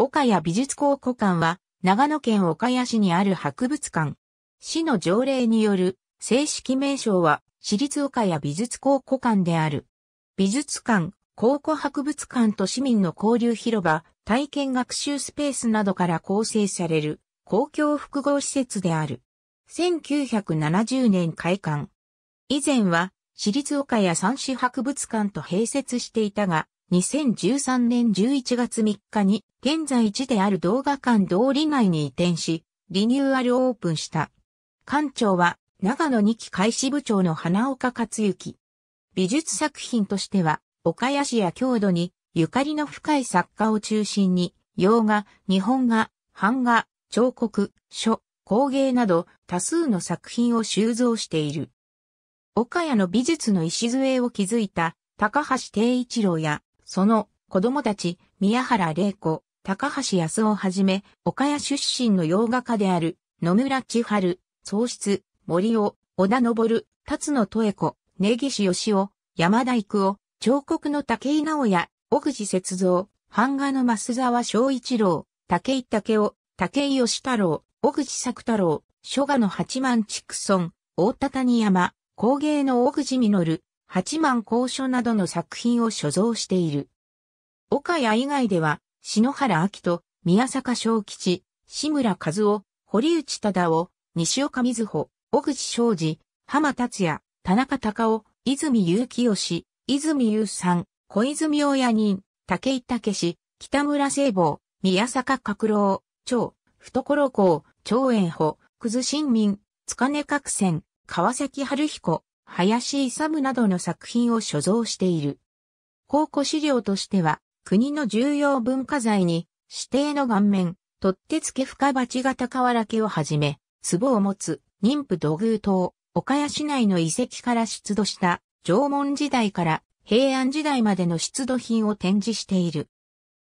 岡谷美術考古館は、長野県岡谷市にある博物館。市の条例による正式名称は、市立岡谷美術考古館である。美術館、考古博物館と市民の交流広場、体験学習スペースなどから構成される公共複合施設である。1970年開館。以前は、市立岡谷三市博物館と併設していたが、2013年11月3日に現在地である動画館通り内に移転し、リニューアルオープンした。館長は長野2期開始部長の花岡克之。美術作品としては、岡谷市や郷土にゆかりの深い作家を中心に、洋画、日本画、版画、彫刻、書、工芸など多数の作品を収蔵している。岡谷の美術の礎を築いた高橋定一郎やその子供たち、宮原玲子、高橋康夫はじめ、岡谷出身の洋画家である、野村千春、創出、森尾、小田昇、辰野十恵子、根岸義雄、山田育夫、彫刻の竹井直也、小口雪造、版画の増沢昭一郎、竹井武夫、竹井義太郎、小口作太郎、書画の八幡畜村、大田谷山、工芸の小口実、八幡公書などの作品を所蔵している。岡谷以外では、篠原明人、宮坂正吉、志村和夫、堀内忠夫、西岡瑞穂、小口昭治、浜達也、田中隆夫、泉祐清、泉祐さん、小泉親人、武井武北村聖坊、宮坂格郎、長、懐校、長円穂、くず新民、塚根角仙、川崎春彦、林勇などの作品を所蔵している。考古資料としては、国の重要文化財に、指定の顔面、取っ手付け深鉢型瓦家をはじめ、壺を持つ、妊婦土偶島、岡谷市内の遺跡から出土した、縄文時代から平安時代までの出土品を展示している。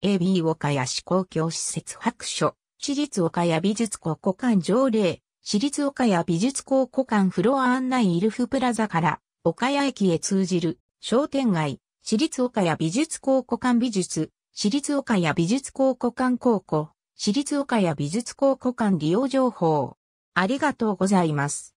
AB 岡谷市公共施設白書、市立岡谷美術庫館条例、私立岡谷美術考古館フロア案内イルフプラザから岡谷駅へ通じる商店街、私立岡谷美術考古館美術、私立岡谷美術考古館考古、私立岡谷美術考古館利用情報。ありがとうございます。